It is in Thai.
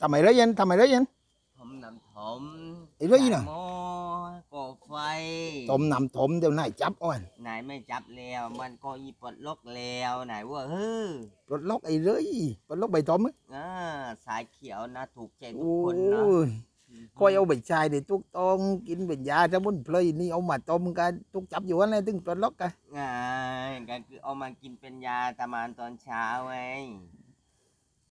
ทำไม้อย็นทำไม้อย็นผมนำถมอ้เรื่อยยี้นะโมก็ไฟ ต้มนำถมเดี๋ยวนายจับอ่อนนายไม่จับแล้วมันก็ยีปลดล็อกแล้วนายว่าเฮ้อปลดล็อกไอ้เรื่อยปลดล็อกใบต้มอ่าสายเขียวนะถูกใจทุกคนนะคอยเอาใบชายเดี๋ยวทุกตองกินเป็นยาจะมุนเพลยนี่เอามาต้มกันทุกจับอยู่อะไรถึงปลดล็อกกันอ่าก็คือเอามากินเป็นยาตะมานตอนเช้าไง